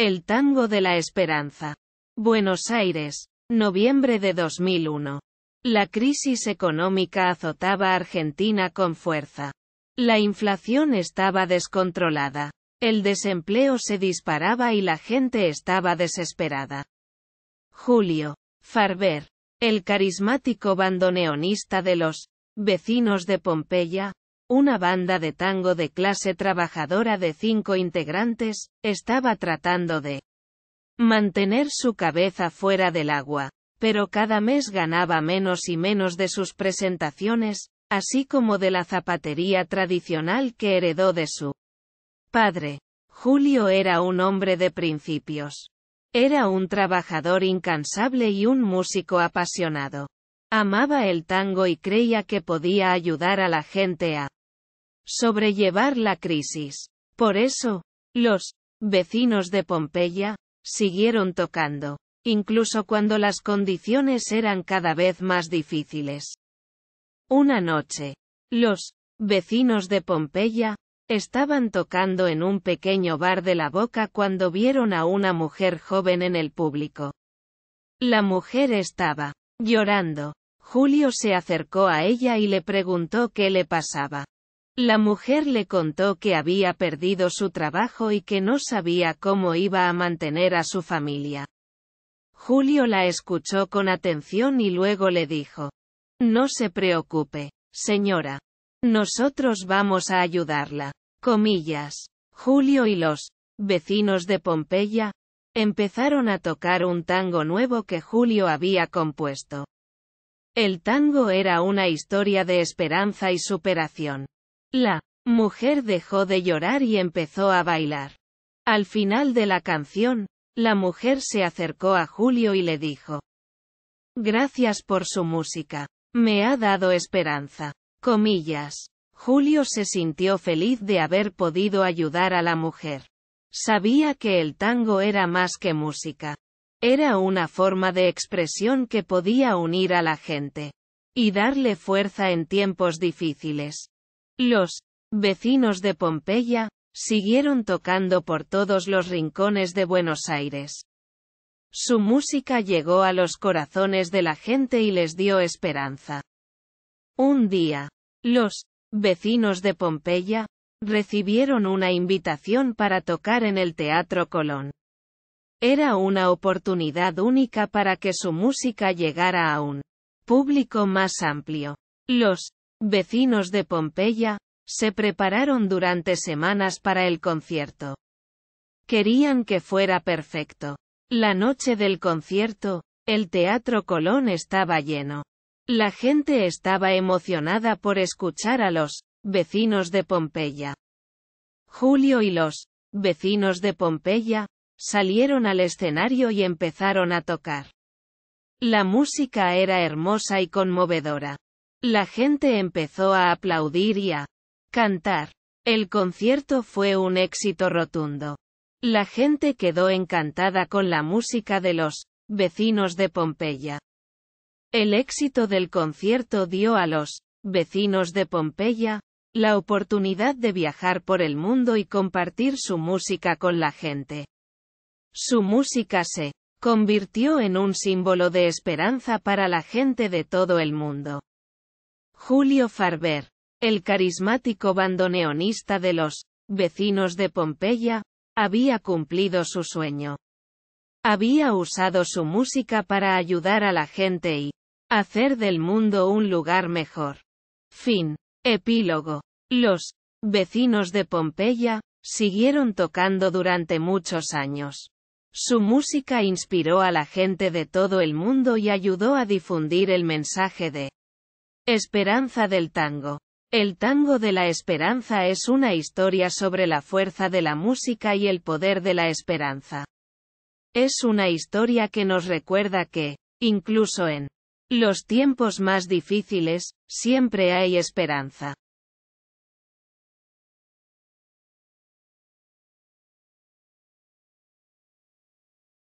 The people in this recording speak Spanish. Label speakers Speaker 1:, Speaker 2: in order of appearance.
Speaker 1: El Tango de la Esperanza. Buenos Aires, noviembre de 2001. La crisis económica azotaba a Argentina con fuerza. La inflación estaba descontrolada. El desempleo se disparaba y la gente estaba desesperada. Julio. Farber. El carismático bandoneonista de los vecinos de Pompeya, una banda de tango de clase trabajadora de cinco integrantes, estaba tratando de mantener su cabeza fuera del agua, pero cada mes ganaba menos y menos de sus presentaciones, así como de la zapatería tradicional que heredó de su padre. Julio era un hombre de principios. Era un trabajador incansable y un músico apasionado. Amaba el tango y creía que podía ayudar a la gente a sobrellevar la crisis. Por eso, los vecinos de Pompeya siguieron tocando, incluso cuando las condiciones eran cada vez más difíciles. Una noche, los vecinos de Pompeya estaban tocando en un pequeño bar de la boca cuando vieron a una mujer joven en el público. La mujer estaba llorando. Julio se acercó a ella y le preguntó qué le pasaba. La mujer le contó que había perdido su trabajo y que no sabía cómo iba a mantener a su familia. Julio la escuchó con atención y luego le dijo. No se preocupe, señora. Nosotros vamos a ayudarla. Comillas. Julio y los vecinos de Pompeya empezaron a tocar un tango nuevo que Julio había compuesto. El tango era una historia de esperanza y superación. La mujer dejó de llorar y empezó a bailar. Al final de la canción, la mujer se acercó a Julio y le dijo. Gracias por su música. Me ha dado esperanza. Comillas. Julio se sintió feliz de haber podido ayudar a la mujer. Sabía que el tango era más que música. Era una forma de expresión que podía unir a la gente. Y darle fuerza en tiempos difíciles. Los vecinos de Pompeya siguieron tocando por todos los rincones de Buenos Aires. Su música llegó a los corazones de la gente y les dio esperanza. Un día, los vecinos de Pompeya recibieron una invitación para tocar en el Teatro Colón. Era una oportunidad única para que su música llegara a un público más amplio. Los Vecinos de Pompeya, se prepararon durante semanas para el concierto. Querían que fuera perfecto. La noche del concierto, el Teatro Colón estaba lleno. La gente estaba emocionada por escuchar a los vecinos de Pompeya. Julio y los vecinos de Pompeya salieron al escenario y empezaron a tocar. La música era hermosa y conmovedora. La gente empezó a aplaudir y a cantar. El concierto fue un éxito rotundo. La gente quedó encantada con la música de los vecinos de Pompeya. El éxito del concierto dio a los vecinos de Pompeya la oportunidad de viajar por el mundo y compartir su música con la gente. Su música se convirtió en un símbolo de esperanza para la gente de todo el mundo. Julio Farber, el carismático bandoneonista de los vecinos de Pompeya, había cumplido su sueño. Había usado su música para ayudar a la gente y hacer del mundo un lugar mejor. Fin. Epílogo. Los vecinos de Pompeya siguieron tocando durante muchos años. Su música inspiró a la gente de todo el mundo y ayudó a difundir el mensaje de Esperanza del tango. El tango de la esperanza es una historia sobre la fuerza de la música y el poder de la esperanza. Es una historia que nos recuerda que, incluso en los tiempos más difíciles, siempre hay esperanza.